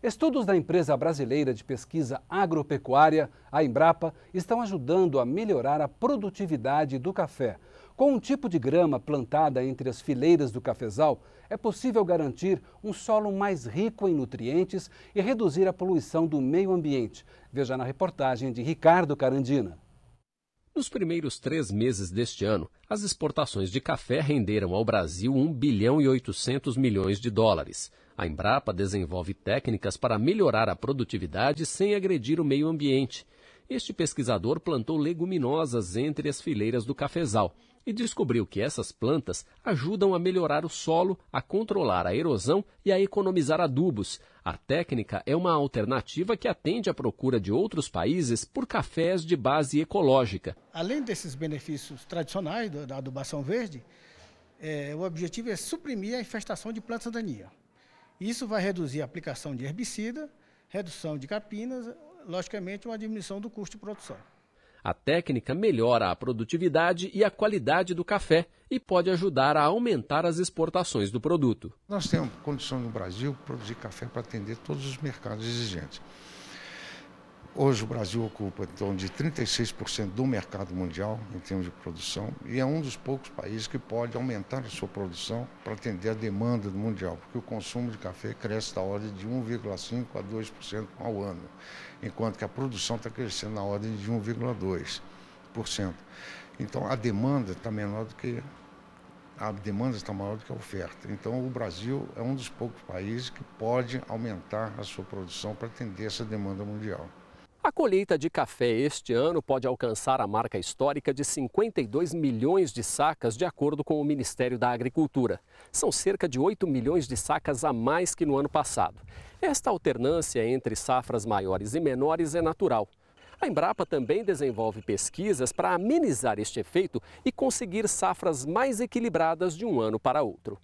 Estudos da empresa brasileira de pesquisa agropecuária, a Embrapa, estão ajudando a melhorar a produtividade do café. Com um tipo de grama plantada entre as fileiras do cafezal, é possível garantir um solo mais rico em nutrientes e reduzir a poluição do meio ambiente. Veja na reportagem de Ricardo Carandina. Nos primeiros três meses deste ano, as exportações de café renderam ao Brasil 1 bilhão e 800 milhões de dólares. A Embrapa desenvolve técnicas para melhorar a produtividade sem agredir o meio ambiente. Este pesquisador plantou leguminosas entre as fileiras do cafezal e descobriu que essas plantas ajudam a melhorar o solo, a controlar a erosão e a economizar adubos. A técnica é uma alternativa que atende à procura de outros países por cafés de base ecológica. Além desses benefícios tradicionais da adubação verde, é, o objetivo é suprimir a infestação de plantas daninhas. Isso vai reduzir a aplicação de herbicida, redução de capinas, logicamente uma diminuição do custo de produção. A técnica melhora a produtividade e a qualidade do café e pode ajudar a aumentar as exportações do produto. Nós temos condição no Brasil de produzir café para atender todos os mercados exigentes. Hoje o Brasil ocupa em torno de 36% do mercado mundial em termos de produção e é um dos poucos países que pode aumentar a sua produção para atender a demanda mundial, porque o consumo de café cresce da ordem de 1,5% a 2% ao ano, enquanto que a produção está crescendo na ordem de 1,2%. Então a demanda está menor do que a demanda está maior do que a oferta. Então, o Brasil é um dos poucos países que pode aumentar a sua produção para atender essa demanda mundial. A colheita de café este ano pode alcançar a marca histórica de 52 milhões de sacas, de acordo com o Ministério da Agricultura. São cerca de 8 milhões de sacas a mais que no ano passado. Esta alternância entre safras maiores e menores é natural. A Embrapa também desenvolve pesquisas para amenizar este efeito e conseguir safras mais equilibradas de um ano para outro.